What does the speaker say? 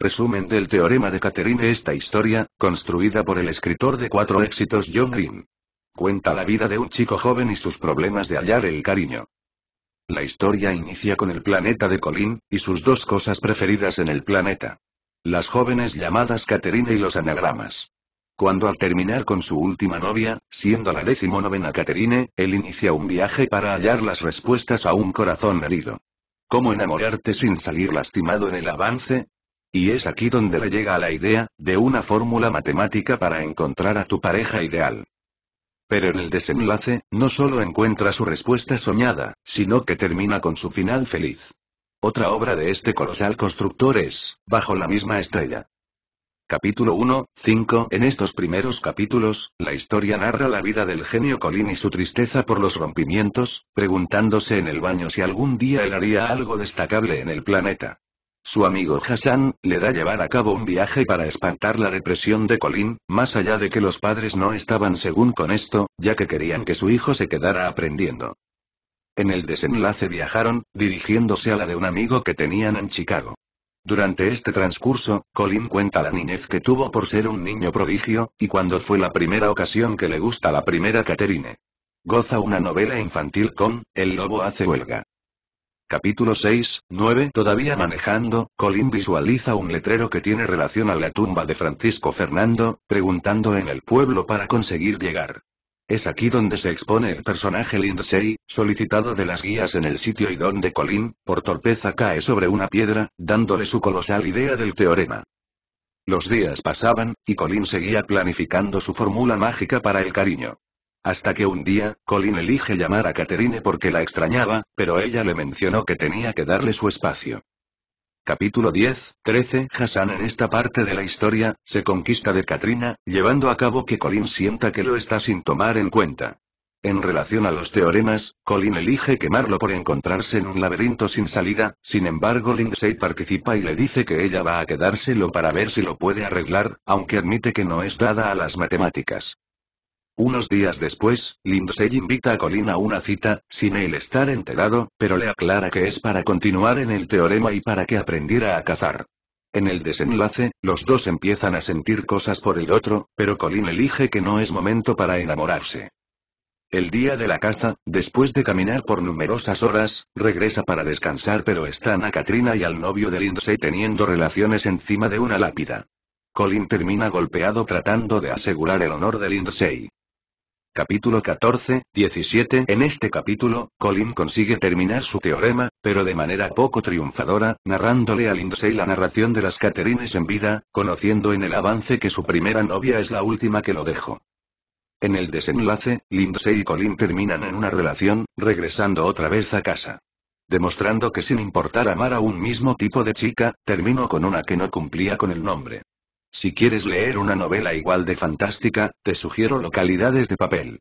Resumen del teorema de Catherine Esta historia, construida por el escritor de cuatro éxitos John Green. Cuenta la vida de un chico joven y sus problemas de hallar el cariño. La historia inicia con el planeta de Colin, y sus dos cosas preferidas en el planeta. Las jóvenes llamadas Catherine y los anagramas. Cuando al terminar con su última novia, siendo la novena Caterine, él inicia un viaje para hallar las respuestas a un corazón herido. ¿Cómo enamorarte sin salir lastimado en el avance? Y es aquí donde le llega la idea, de una fórmula matemática para encontrar a tu pareja ideal. Pero en el desenlace, no solo encuentra su respuesta soñada, sino que termina con su final feliz. Otra obra de este colosal constructor es, Bajo la misma estrella. Capítulo 1, 5. En estos primeros capítulos, la historia narra la vida del genio Colin y su tristeza por los rompimientos, preguntándose en el baño si algún día él haría algo destacable en el planeta. Su amigo Hassan, le da llevar a cabo un viaje para espantar la depresión de Colin, más allá de que los padres no estaban según con esto, ya que querían que su hijo se quedara aprendiendo. En el desenlace viajaron, dirigiéndose a la de un amigo que tenían en Chicago. Durante este transcurso, Colin cuenta la niñez que tuvo por ser un niño prodigio, y cuando fue la primera ocasión que le gusta la primera Caterine. Goza una novela infantil con El lobo hace huelga. Capítulo 6, 9 Todavía manejando, Colin visualiza un letrero que tiene relación a la tumba de Francisco Fernando, preguntando en el pueblo para conseguir llegar. Es aquí donde se expone el personaje Lindsay, solicitado de las guías en el sitio y donde Colin, por torpeza cae sobre una piedra, dándole su colosal idea del teorema. Los días pasaban, y Colin seguía planificando su fórmula mágica para el cariño. Hasta que un día, Colin elige llamar a Catherine porque la extrañaba, pero ella le mencionó que tenía que darle su espacio. Capítulo 10, 13. Hassan en esta parte de la historia, se conquista de Katrina, llevando a cabo que Colin sienta que lo está sin tomar en cuenta. En relación a los teoremas, Colin elige quemarlo por encontrarse en un laberinto sin salida, sin embargo Lindsay participa y le dice que ella va a quedárselo para ver si lo puede arreglar, aunque admite que no es dada a las matemáticas. Unos días después, Lindsay invita a Colin a una cita, sin él estar enterado, pero le aclara que es para continuar en el teorema y para que aprendiera a cazar. En el desenlace, los dos empiezan a sentir cosas por el otro, pero Colin elige que no es momento para enamorarse. El día de la caza, después de caminar por numerosas horas, regresa para descansar pero están a Katrina y al novio de Lindsay teniendo relaciones encima de una lápida. Colin termina golpeado tratando de asegurar el honor de Lindsay. Capítulo 14, 17 En este capítulo, Colin consigue terminar su teorema, pero de manera poco triunfadora, narrándole a Lindsay la narración de las Caterines en vida, conociendo en el avance que su primera novia es la última que lo dejó. En el desenlace, Lindsay y Colin terminan en una relación, regresando otra vez a casa. Demostrando que sin importar amar a un mismo tipo de chica, terminó con una que no cumplía con el nombre. Si quieres leer una novela igual de fantástica, te sugiero Localidades de papel.